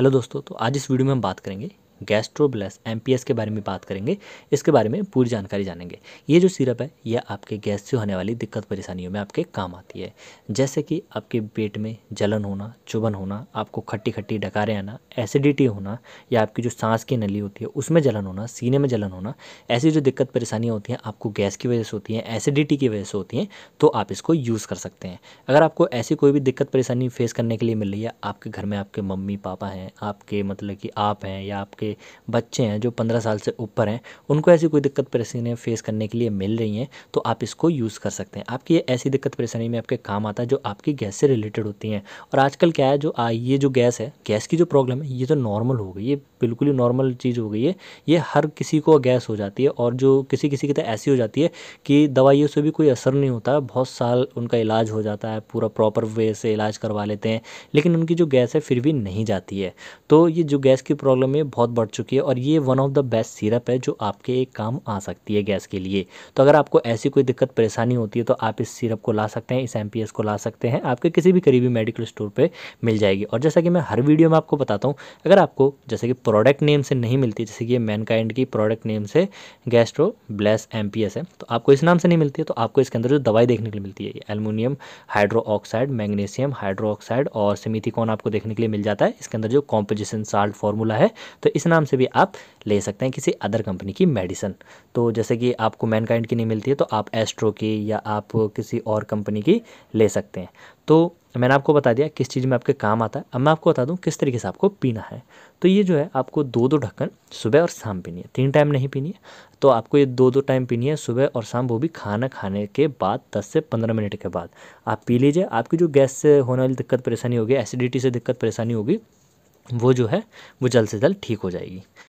hello दोस्तों तो आज इस वीडियो में हम बात करेंगे गैस्ट्रोब्लस एम के बारे में बात करेंगे इसके बारे में पूरी जानकारी जानेंगे ये जो सिरप है यह आपके गैस से होने वाली दिक्कत परेशानियों में आपके काम आती है जैसे कि आपके पेट में जलन होना चुभन होना आपको खट्टी खट्टी डकारें आना एसिडिटी होना या आपकी जो सांस की नली होती है उसमें जलन होना सीने में जलन होना ऐसी जो दिक्कत परेशानियाँ होती हैं आपको गैस की वजह से होती हैं एसिडिटी की वजह से होती हैं तो आप इसको यूज़ कर सकते हैं अगर आपको ऐसी कोई भी दिक्कत परेशानी फेस करने के लिए मिल रही है आपके घर में आपके मम्मी पापा हैं आपके मतलब कि आप हैं या आपके बच्चे हैं जो पंद्रह साल से ऊपर हैं उनको ऐसी कोई दिक्कत परेशानियाँ फेस करने के लिए मिल रही हैं तो आप इसको यूज़ कर सकते हैं आपकी ये ऐसी दिक्कत परेशानी में आपके काम आता है जो आपकी गैस से रिलेटेड होती हैं और आजकल क्या है जो आ, ये जो गैस है गैस की जो प्रॉब्लम है ये तो नॉर्मल हो गई ये बिल्कुल ही नॉर्मल चीज़ हो गई है ये हर किसी को गैस हो जाती है और जो किसी किसी की तो ऐसी हो जाती है कि दवाइयों से भी कोई असर नहीं होता बहुत साल उनका इलाज हो जाता है पूरा प्रॉपर वे से इलाज करवा लेते हैं लेकिन उनकी जो गैस है फिर भी नहीं जाती है तो ये जो गैस की प्रॉब्लम है बहुत बढ़ चुकी है और ये one of the best syrup है जो आपके एक काम आ सकती है गैस के लिए तो अगर आपको ऐसी कोई दिक्कत परेशानी होती है तो आप इस सिरप को ला सकते हैं इस एम को ला सकते हैं आपके किसी भी करीबी मेडिकल स्टोर पर मिल जाएगी और जैसा कि मैं हर वीडियो में आपको बताता हूँ अगर आपको जैसे कि प्रोडक्ट नेम से नहीं मिलती जैसे कि ये मैनकाइंड की प्रोडक्ट नेम से गैस्ट्रो ब्लैस एम है तो आपको इस नाम से नहीं मिलती है तो आपको इसके अंदर जो दवाई देखने के लिए मिलती है aluminium hydro oxide magnesium hydro oxide और सिमिथिकॉन आपको देखने के लिए मिल जाता है इसके अंदर जो कॉम्पोजिशन साल्ट फार्मूला है तो इस नाम से भी आप ले सकते हैं किसी अदर कंपनी की मेडिसन तो जैसे कि आपको मैनकाइंड की नहीं मिलती है तो आप एस्ट्रो की या आप किसी और कंपनी की ले सकते हैं तो मैंने आपको बता दिया किस चीज़ में आपके काम आता है अब मैं आपको बता दूं किस तरीके से आपको पीना है तो ये जो है आपको दो दो ढक्कन सुबह और शाम पीनी है तीन टाइम नहीं पीनी है तो आपको ये दो दो टाइम पीनी है सुबह और शाम वो भी खाना खाने के बाद दस से पंद्रह मिनट के बाद आप पी लीजिए आपकी जो गैस से होने वाली दिक्कत परेशानी होगी एसिडिटी से दिक्कत परेशानी होगी वो जो है वो जल्द से जल्द ठीक हो जाएगी